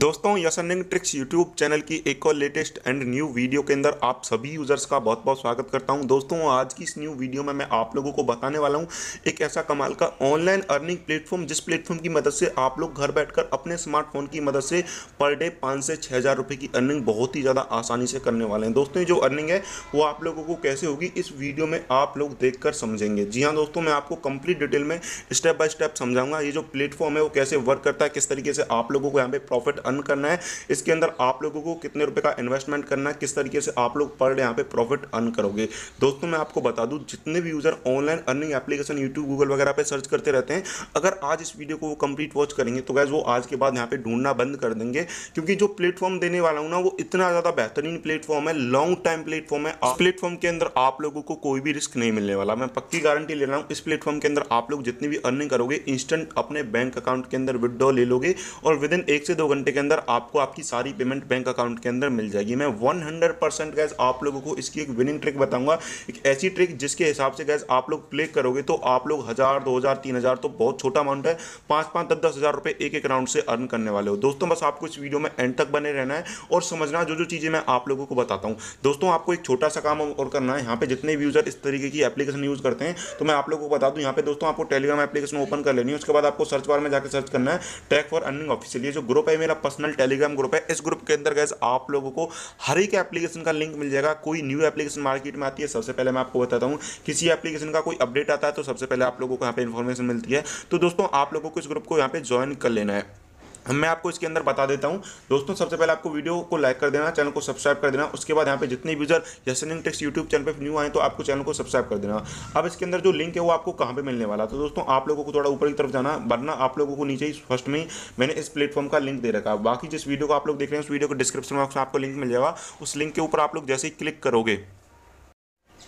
दोस्तों yes earning tricks YouTube channel की एक और लेटेस्ट एंड न्यू वीडियो के अंदर आप सभी यूज़र्स का बहुत बहुत स्वागत करता हूं दोस्तों आज की इस न्यू वीडियो में मैं आप लोगों को बताने वाला हूं एक ऐसा कमाल का ऑनलाइन अर्निंग प्लेटफॉर्म जिस प्लेटफॉर्म की मदद से आप लोग घर बैठकर अपने स्मार्टफोन की मदद से पर डे पाँच से छः हज़ार रुपये की अर्निंग बहुत ही ज़्यादा आसानी से करने वाले हैं दोस्तों जो अर्निंग है वो आप लोगों को कैसे होगी इस वीडियो में आप लोग देख समझेंगे जी हाँ दोस्तों मैं आपको कंप्लीट डिटेल में स्टेप बाय स्टेप समझाऊंगा ये जो प्लेटफॉर्म है वो कैसे वर्क करता है किस तरीके से आप लोगों को यहाँ पे प्रॉफिट अर्न करना है इसके अंदर आप लोगों को कितने रुपए का इन्वेस्टमेंट करना है किस तरीके से आप लोग पर डे यहाँ पे प्रॉफिट अर्न करोगे दोस्तों मैं आपको बता दूँ जितने भी user online earning application YouTube Google वगैरह पर सर्च करते रहते हैं अगर आज इस वीडियो को वो कंप्लीट वॉच करेंगे तो गैस वो आज के बाद यहाँ पे ढूंढना बंद कर देंगे क्योंकि जो प्लेटफॉर्म देने वाला हूँ ना वो इतना ज़्यादा बेहतरीन प्लेटफॉर्म है लॉन्ग टाइम प्लेटफॉर्म है प्लेटफॉर्म के अंदर आप लोगों को कोई भी रिस्क नहीं मिलने वाला मैं पक्की गारंटी ले रहा हूँ इस प्लेटफॉर्म के अंदर आप लोग जितनी भी अर्निंग करोगे इंस्टेंट अपने बैंक अकाउंट के अंदर विदड्रॉ ले लोगे और विद इन एक से दो घंटे के अंदर आपको आपकी सारी पेमेंट बैंक अकाउंट के अंदर मिल जाएगी मैं 100 परसेंट गैस आप लोगों को इसकी एक विनिंग ट्रिक बताऊंगा एक ऐसी ट्रिक जिसके हिसाब से गैस आप लोग प्ले करोगे तो आप लोग हज़ार दो हज़ार तीन हज़ार तो बहुत छोटा अमाउंट है पांच पांच दस दस हज़ार रुपये एक एक राउंड से अर्न करने वाले हो दोस्तों बस आपको इस वीडियो में एंड तक बने रहना है और समझना जो जो चीज़ें मैं आप लोगों को बताता हूँ दोस्तों आपको एक छोटा सा काम और करना है यहाँ पे जितने भी यूज़र इस तरीके की एप्लीकेशन यूज़ करते हैं तो मैं आप लोगों को बता दू यहाँ पे दोस्तों आपको टेलीग्राम एप्लीकेशन ओपन कर लेनी है उसके बाद आपको सर्च बार में जाकर सर्च करना है टैक फॉर अर्निंग ऑफिशियल जो ग्रुप है मेरा पर्सनल टेलीग्राम ग्रुप है इस ग्रुप के अंदर गैस आप लोगों को हर एक एप्लीकेशन का लिंक मिल जाएगा कोई न्यू एप्लीकेशन मार्केट में आती है सबसे पहले मैं आपको बताता हूँ किसी एप्लीकेशन का कोई अपडेट आता है तो सबसे पहले आप लोगों को यहाँ पे इन्फॉर्मेशन मिलती है तो दोस्तों आप लोगों को इस ग्रुप को यहाँ पे ज्वाइन कर लेना है मैं आपको इसके अंदर बता देता हूं दोस्तों सबसे पहले आपको वीडियो को लाइक कर देना चैनल को सब्सक्राइब कर देना उसके बाद यहाँ पे जितने व्यूजर जसनिंग टेक्स यूट्यूब चैनल पे न्यू आए तो आपको चैनल को सब्सक्राइब कर देना अब इसके अंदर जो लिंक है वो आपको कहाँ पे मिलने वाला तो दोस्तों आप लोगों को थोड़ा ऊपर की तरफ जाना वरना आप लोगों को नीचे ही फर्स्ट में मैंने इस प्लेटफॉर्म का लिंक दे रखा बाकी जिस वीडियो को आप लोग देख रहे हैं उस वीडियो को डिस्क्रिप्शन बॉक्स में आपको लिंक मिल जाएगा उस लिंक के ऊपर आप लोग जैसे ही क्लिक करोगे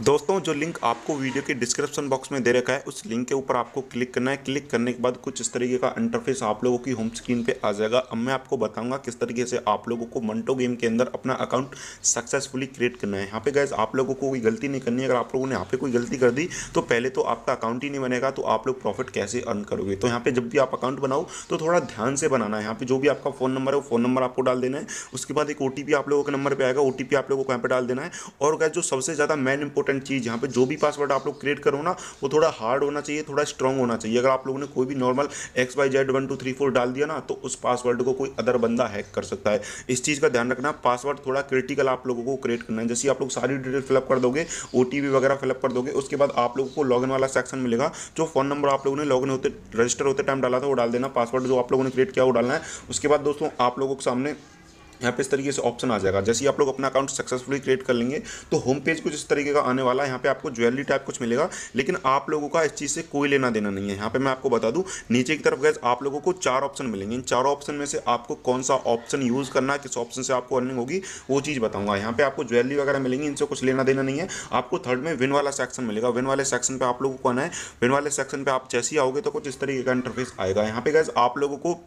दोस्तों जो लिंक आपको वीडियो के डिस्क्रिप्शन बॉक्स में दे रखा है उस लिंक के ऊपर आपको क्लिक करना है क्लिक करने के बाद कुछ इस तरीके का इंटरफेस आप लोगों की होम स्क्रीन पे आ जाएगा अब मैं आपको बताऊंगा किस तरीके से आप लोगों को मंटो गेम के अंदर अपना अकाउंट सक्सेसफुली क्रिएट करना है यहाँ पे गैस आप लोगों को कोई गलती नहीं करनी है अगर आप लोगों ने यहाँ पे कोई गलती कर दी तो पहले तो आपका अकाउंट ही नहीं बनेगा तो आप लोग प्रॉफिट कैसे अर्न करोगे तो यहाँ पर जब भी आप अकाउंट बनाओ तो थोड़ा ध्यान से बनाना है यहाँ पर जो भी आपका फ़ोन नंबर है वो फ़ोन नंबर आपको डाल देना है उसके बाद एक ओ आप लोगों के नंबर पर आएगा ओ आप लोगों को यहाँ पर डाल देना है और गैस जो सबसे ज़्यादा मेन इंपॉर्टेंट चीज़ यहाँ पे जो भी पासवर्ड आप लोग क्रिएट करो ना वो थोड़ा हार्ड होना चाहिए थोड़ा स्ट्रॉन्ग होना चाहिए अगर आप लोगों ने कोई भी normal X Y Z one two three four डाल दिया ना तो उस पासवर्ड को कोई अदर बंदा हैक कर सकता है इस चीज़ का ध्यान रखना पासवर्ड थोड़ा क्रिटिकल आप लोगों को क्रिएट करना है जैसे आप लोग सारी डिटेल फिलअप कर दोगे ओ वगैरह फिलअप कर दोगे उसके बाद आप लोगों को लॉग वाला सेक्शन मिलेगा जो फ़ोन नंबर आप लोगों ने लॉगिन होते रजिस्टर होते टाइम डाला था वो डाल देना पासवर्ड जो आप लोगों ने क्रिएट किया वो डालना है उसके बाद दोस्तों आप लोगों के सामने यहाँ पे इस तरीके से ऑप्शन आ जाएगा जैसे आप लोग अपना अकाउंट सक्सेसफुली क्रिएट कर लेंगे तो होम पेज कुछ इस तरीके का आने वाला है यहाँ पे आपको ज्वेलरी टाइप कुछ मिलेगा लेकिन आप लोगों का इस चीज़ से कोई लेना देना नहीं है यहाँ पे मैं आपको बता दूँ नीचे की तरफ गए आप लोगों को चार ऑप्शन मिलेंगे इन चारों ऑप्शन में से आपको कौन सा ऑप्शन यूज़ करना है किस ऑप्शन से आपको अर्निंग होगी वो चीज़ बताऊँगा यहाँ पर आपको ज्वेलरी वगैरह मिलेंगी इनसे कुछ लेना देना नहीं है आपको थर्ड में विन वाला सेक्शन मिलेगा विन वाले सेक्शन पर आप लोगों को आना है विन वाले सेक्शन पर आप जैसे ही आओगे तो कुछ इस तरीके का इंटरफेस आएगा यहाँ पे गैस आप लोगों को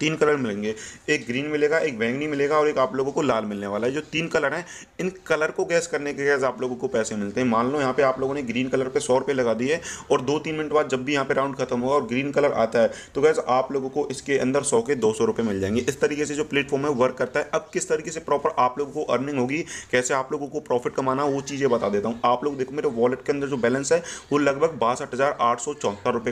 तीन कलर मिलेंगे एक ग्रीन मिलेगा एक बैंगनी मिलेगा और एक आप लोगों को लाल मिलने वाला है जो तीन कलर हैं इन कलर को गैस करने के गैस आप लोगों को पैसे मिलते हैं मान लो यहाँ पे आप लोगों ने ग्रीन कलर पे सौ रुपये लगा दिए और दो तीन मिनट बाद जब भी यहाँ पे राउंड खत्म होगा और ग्रीन कलर आता है तो गैस आप लोगों को इसके अंदर सौ के दो सौ मिल जाएंगे इस तरीके से जो प्लेटफॉर्म है वर्क करता है अब किस तरीके से प्रॉपर आप लोगों को अर्निंग होगी कैसे आप लोगों को प्रॉफिट कमाना वो चीज़ें बता देता हूँ आप लोग देखो मेरे वॉलेट के अंदर जो बैलेंस है वो लगभग बासठ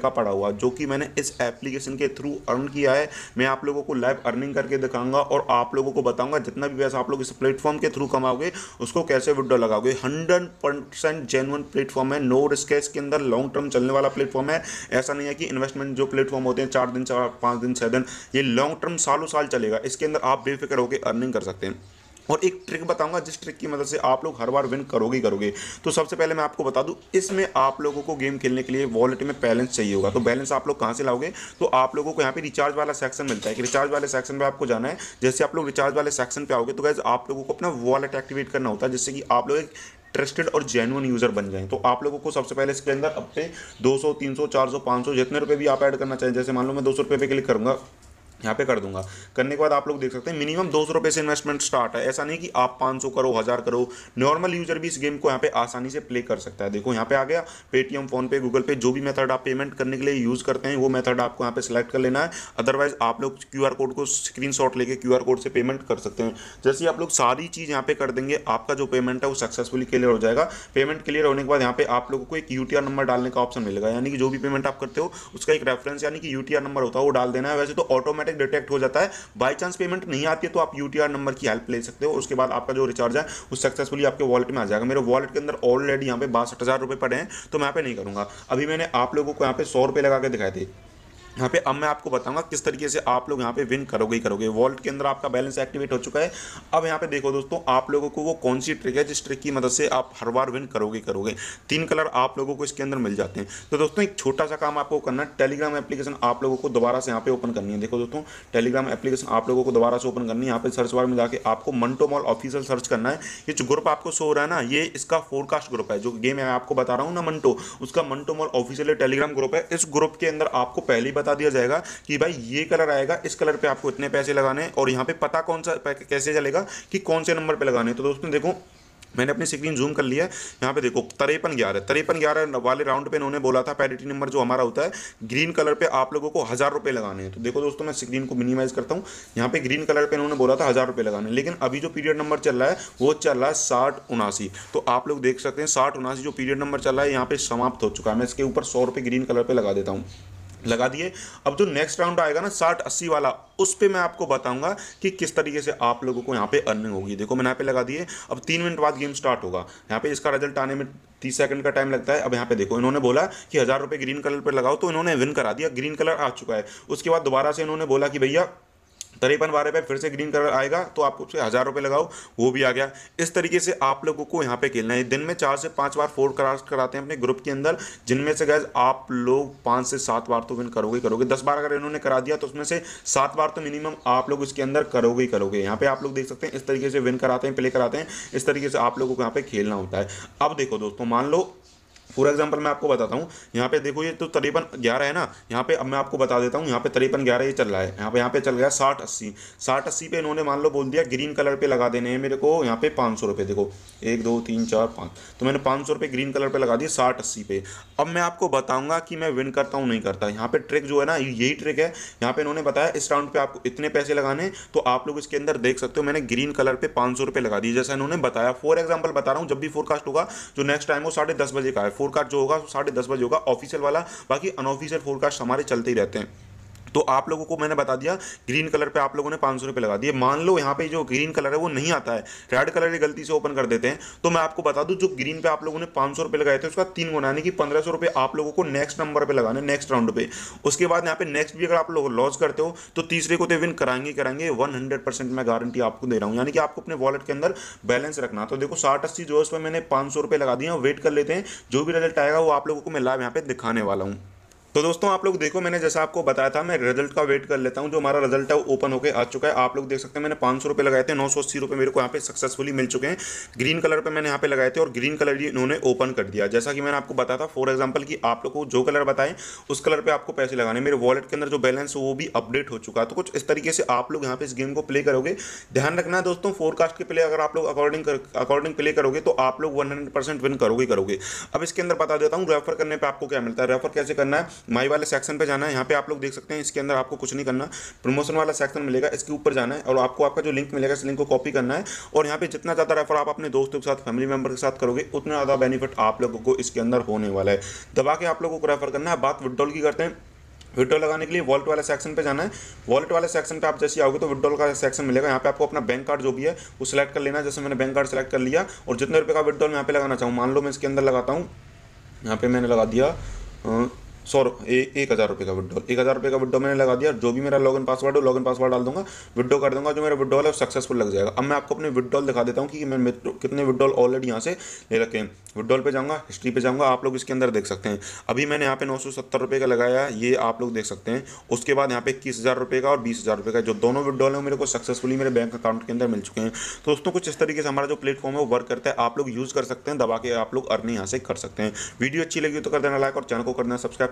का पड़ा हुआ जो कि मैंने इस एप्लीकेशन के थ्रू अर्न किया है मैं आप लोगों को लाइव अर्निंग करके दिखाऊंगा और आप लोगों को बताऊंगा जितना भी पैसा आप लोग इस प्लेटफॉर्म के थ्रू कमाओगे उसको कैसे विड्रॉ लगाओगे हंड्रेड परसेंट जेनुअन प्लेटफॉर्म है नो रिस्क है इसके अंदर लॉन्ग टर्म चलने वाला प्लेटफॉर्म है ऐसा नहीं है कि इन्वेस्टमेंट जो प्लेटफॉर्म होते हैं चार दिन चार पाँच दिन छः दिन ये लॉन्ग टर्म सालों साल चलेगा इसके अंदर आप बेफिक्र होकर अर्निंग कर सकते हैं और एक ट्रिक बताऊंगा जिस ट्रिक की मदद से आप लोग हर बार विन करोगे ही करोगे तो सबसे पहले मैं आपको बता दूं इसमें आप लोगों को गेम खेलने के लिए वॉलेट में बैलेंस चाहिए होगा तो बैलेंस आप लोग कहाँ से लाओगे तो आप लोगों को यहाँ पे रिचार्ज वाला सेक्शन मिलता है कि रिचार्ज वाले सेक्शन पर आपको जाना है जैसे आप लोग रिचार्ज वाले सेक्शन पर आओगे तो गैस आप लोगों को अपना वॉलेट एक्टिवेट करना होता है जिससे कि आप लोग एक ट्रस्टेड और जेनुअन यूज़र बन जाएं तो आप लोगों को सबसे पहले इसके अंदर अपने 200, 300, 400, 500 जितने रुपए भी आप ऐड करना चाहें जैसे मान लो मैं दो सौ रुपये पे क्लिक करूँगा यहाँ पे कर दूंगा करने के बाद आप लोग देख सकते हैं मिनिमम दो सौ रुपये से इन्वेस्टमेंट स्टार्ट है ऐसा नहीं कि आप पाँच सौ करो हज़ार करो नॉर्मल यूजर भी इस गेम को यहाँ पे आसानी से प्ले कर सकता है देखो यहाँ पे आ गया पेटीएम फोनपे गूगल पे जो भी मेथड आप पेमेंट करने के लिए यूज़ करते हैं वो मेथड आपको यहाँ पे सिलेक्ट कर लेना है अदरवाइज आप लोग क्यू कोड को स्क्रीन लेके क्यू कोड से पेमेंट कर सकते हैं जैसे आप लोग सारी चीज़ यहाँ पे कर देंगे आपका जो पेमेंट है वो सक्सेसफुली क्लियर हो जाएगा पेमेंट क्लियर होने के बाद यहाँ पे आप लोगों को एक यू नंबर डालने का ऑप्शन मिलेगा यानी कि जो भी पेमेंट आप करते हो उसका एक रेफरेंस यानी कि यू नंबर होता है वो डाल देना है वैसे तो ऑटोमेटिक तक डिटेक्ट हो जाता है बाई चांस पेमेंट नहीं आती है तो आप यूटीआर नंबर की हेल्प ले सकते हो उसके बाद आपका जो रिचार्ज है वो सक्सेसफुली आपके वॉलेट में आ जाएगा मेरे वॉलेट के अंदर ऑलरेडी यहाँ पे बासठ हज़ार रुपये पड़े हैं तो मैं यहाँ पे नहीं करूँगा अभी मैंने आप लोगों को यहाँ पे सौ रुपये लगा के दिखाए थे यहाँ पे अब मैं आपको बताऊंगा किस तरीके से आप लोग यहाँ पे विन करोगे ही करोगे वॉल्ट के अंदर आपका बैलेंस एक्टिवेट हो चुका है अब यहाँ पे देखो दोस्तों आप लोगों को वो कौन सी ट्रिक है जिस ट्रिक की मदद से आप हर बार विन करोगे करोगे तीन कलर आप लोगों को इसके अंदर मिल जाते हैं तो दोस्तों एक छोटा सा काम आपको करना है टेलीग्राम एप्लीकेशन आप लोगों को दोबारा से यहाँ पे ओपन करनी है देखो दोस्तों टेलीग्राम एप्लीकेशन आप लोगों को दोबारा से ओपन करनी है यहाँ पे सर्च बार में जाकर आपको मंटो मॉल ऑफिशियल सर्च करना है ये जो ग्रुप आपको शो हो रहा है ना ये इसका फोरकास्ट ग्रुप है जो गेम मैं आपको बता रहा हूँ ना मंटो उसका Manto mall official Telegram group है इस ग्रुप के अंदर आपको पहली बार बता दिया जाएगा कि भाई ये कलर आएगा इस कलर पे आपको इतने पैसे लगाने और यहाँ पे पता कौन सा कैसे चलेगा कि कौन से नंबर पे लगाने तो दोस्तों देखो मैंने अपनी स्क्रीन जूम कर लिया यहाँ पे देखो तरेपन ग्यारह तरेपन ग्यारह वाले राउंड पे इन्होंने बोला था पैरिटी नंबर जो हमारा होता है ग्रीन कलर पे आप लोगों को हज़ार रुपये लगाने हैं तो देखो दोस्तों मैं स्क्रीन को मिनिमाइज़ करता हूँ यहाँ पे ग्रीन कलर पे इन्होंने बोला था हज़ार रुपये लगाने लेकिन अभी जो पीरियड नंबर चल रहा है वो चल रहा है साठ उनासी तो आप लोग देख सकते हैं साठ उनासी जो पीरियड नंबर चल रहा है यहाँ पर समाप्त हो चुका है मैं इसके ऊपर सौ ग्रीन कलर पर लगा देता हूँ लगा दिए अब जो नेक्स्ट राउंड आएगा ना साठ अस्सी वाला उस पर मैं आपको बताऊंगा कि किस तरीके से आप लोगों को यहाँ पे अर्निंग होगी देखो मैंने यहाँ पे लगा दिए अब तीन मिनट बाद गेम स्टार्ट होगा यहाँ पे इसका रिजल्ट आने में तीस सेकंड का टाइम लगता है अब यहाँ पे देखो इन्होंने बोला कि हज़ार रुपये ग्रीन कलर पर लगाओ तो इन्होंने विन करा दिया ग्रीन कलर आ चुका है उसके बाद दोबारा से इन्होंने बोला कि भैया तरीपन बारह पे फिर से ग्रीन कलर आएगा तो आप उसे हज़ार रुपये लगाओ वो भी आ गया इस तरीके से आप लोगों को यहाँ पे खेलना है दिन में चार से पांच बार फोर क्रास कराते हैं अपने ग्रुप के अंदर जिनमें से गैस आप लोग पांच से सात बार तो विन करोगे करोगे दस बार अगर इन्होंने करा दिया तो उसमें से सात बार तो मिनिमम आप लोग इसके अंदर करोगे ही करोगे यहाँ पर आप लोग देख सकते हैं इस तरीके से विन कराते हैं प्ले कराते हैं इस तरीके से आप लोगों को यहाँ पर खेलना होता है अब देखो दोस्तों मान लो फॉर एग्जाम्पल मैं आपको बताता हूँ यहाँ पे देखो ये तो तरीबन ग्यारह है ना यहाँ पे अब मैं आपको बता देता हूँ यहाँ पे तरीबन ग्यारह ये चल रहा है यहाँ पे यहाँ पे चल गया साठ अस्सी साठ अस्सी पे इन्होंने मान लो बोल दिया ग्रीन कलर पे लगा देने हैं मेरे को यहाँ पे पाँच सौ रुपये देखो एक दो तीन चार पाँच तो मैंने पाँच सौ रुपये ग्रीन कलर पर लगा दिए साठ अस्सी पे अब मैं आपको बताऊँगा कि मैं विन करता हूँ नहीं करता यहाँ पर ट्रिक जो है ना यही ट्रिक है यहाँ पर इन्होंने बताया इस राउंड पर आपको इतने पैसे लगाने तो आप लोग इसके अंदर देख सकते हो मैंने ग्रीन कलर पर पाँच लगा दिए जैसा इन्होंने बताया फॉर एग्जाम्पल बता रहा हूँ जब भी फोरकास्ट होगा जो नेक्स्ट टाइम वो साढ़े बजे का है फोरकास्ट जो होगा साढ़े दस बजे होगा ऑफिशियल वाला बाकी अनऑफिशियल फोरकास्ट हमारे चलते ही रहते हैं तो आप लोगों को मैंने बता दिया ग्रीन कलर पे आप लोगों ने पाँच सौ रुपये लगा दिए मान लो यहाँ पे जो ग्रीन कलर है वो नहीं आता है रेड कलर की गलती से ओपन कर देते हैं तो मैं आपको बता दूँ जो ग्रीन पे आप लोगों ने पाँच सौ रुपये लगाए थे उसका तीन गुना यानी कि पंद्रह सौ रुपये आप लोगों को नेक्स्ट नंबर पर लगाने नेक्स्ट राउंड पे उसके बाद यहाँ पे नेक्स्ट भी अगर आप लोग लॉस करते हो तो तीसरे को तो विन कराएंगे कराएंगे वन हंड्रेड परसेंट मैं गारंटी आपको दे रहा हूँ यानी कि आपको अपने वॉलेट के अंदर बैलेंस रखना तो देखो साठ अस्सी जो है उसमें मैंने पाँच सौ रुपये लगा दिया वेट कर लेते हैं जो भी रिजल्ट आएगा वो आप लोगों को मैं लाभ यहाँ पे दिखाने वाला हूँ तो दोस्तों आप लोग देखो मैंने जैसा आपको बताया था मैं रिजल्ट का वेट कर लेता हूँ जो हमारा रिजल्ट है वो ओपन होकर आ चुका है आप लोग देख सकते हैं मैंने पाँच सौ रुपये लगाए थे नौ सौ अस्सी रुपये मेरे को यहाँ पे सक्सेसफुली मिल चुके हैं ग्रीन कलर पे मैंने यहाँ पे लगाए थे और ग्रीन कलर ये इन्होंने ओपन कर दिया जैसा कि मैंने आपको बताया था फॉर एग्जाम्पल कि आप लोग को जो कलर बताएं उस कलर पर आपको पैसे लगाने मेरे वॉलेट के अंदर जो बैलेंस वो भी अपडेट हो चुका तो कुछ इस तरीके से आप लोग यहाँ पे इस गेम को प्ले करोगे ध्यान रखना है दोस्तों फोरकास्ट के प्ले अगर आप लोग अकॉर्डिंग अकॉर्डिंग प्ले करोगे तो आप लोग वन विन करोगे करोगे अब इसके अंदर बता देता हूँ रेफर करने पर आपको क्या मिलता है रेफर कैसे करना है माई वाले सेक्शन पर जाना है यहाँ पे आप लोग देख सकते हैं इसके अंदर आपको कुछ नहीं करना प्रमोशन वाला सेक्शन मिलेगा इसके ऊपर जाना है और आपको आपका जो लिंक मिलेगा इस लिंक को कॉपी करना है और यहाँ पे जितना ज़्यादा रेफर आप अपने दोस्तों के साथ फैमिली मेंबर के साथ करोगे उतना ज़्यादा बेनिफिट आप लोगों को इसके अंदर होने वाला है दबा के आप लोगों को रेफर करना है बात विड्रॉल की करते हैं विड्रॉ लगाने के लिए वॉल्ट वाले सेक्शन पे जाना है वॉल्ट वाले सेक्शन पे आप जैसे आओगे तो विड्रॉल का सेक्शन मिलेगा यहाँ पे आपको अपना बैंक कार्ड जो भी है वो सिलेक्ट कर लेना जैसे मैंने बैंक कार्ड सेलेक्ट कर लिया और जितने रुपये का विड्रॉल यहाँ पे लगाना चाहूँ मान लो मैं इसके अंदर लगाता हूँ यहाँ पे मैंने लगा दिया सौ एक हज़ार रुपये का विड्रॉल एक हज़ार रुपये का विड्रॉ मैंने लगा दिया जो भी मेरा लॉगिन पासवर्ड हो लॉगिन पासवर्ड डाल दूंगा विड्रॉ कर दूंगा जो मेरा विड्रॉल है सक्सेसफुल लग जाएगा अब मैं आपको अपने विड्रॉल दिखा देता हूँ कि मैं कितने विड्रॉल ऑलरेडी यहाँ से ले रखे हैं विड्रॉल पे जाऊँगा हिस्ट्री पे जाऊँगा आप लोग इसके अंदर देख सकते हैं अभी मैंने यहाँ पे नौ रुपये का लगाया ये आप लोग देख सकते हैं उसके बाद यहाँ पे इक्कीस हज़ार रुपये का और बीस हज़ार रुपये का जो दोनों विड्रॉल है मेरे को सक्सेसफुली मेरे बैंक अकाउंट के अंदर मिल चुके हैं तो दोस्तों कुछ इस तरीके से हमारा जो प्लेटफॉर्म है वो वर्क करता है आप लोग यूज़ कर सकते हैं दबा के आप लोग अर्निंग यहाँ से कर सकते हैं वीडियो अच्छी लगी तो कर देना लाइक और चैनल को कर देना सब्सक्राइब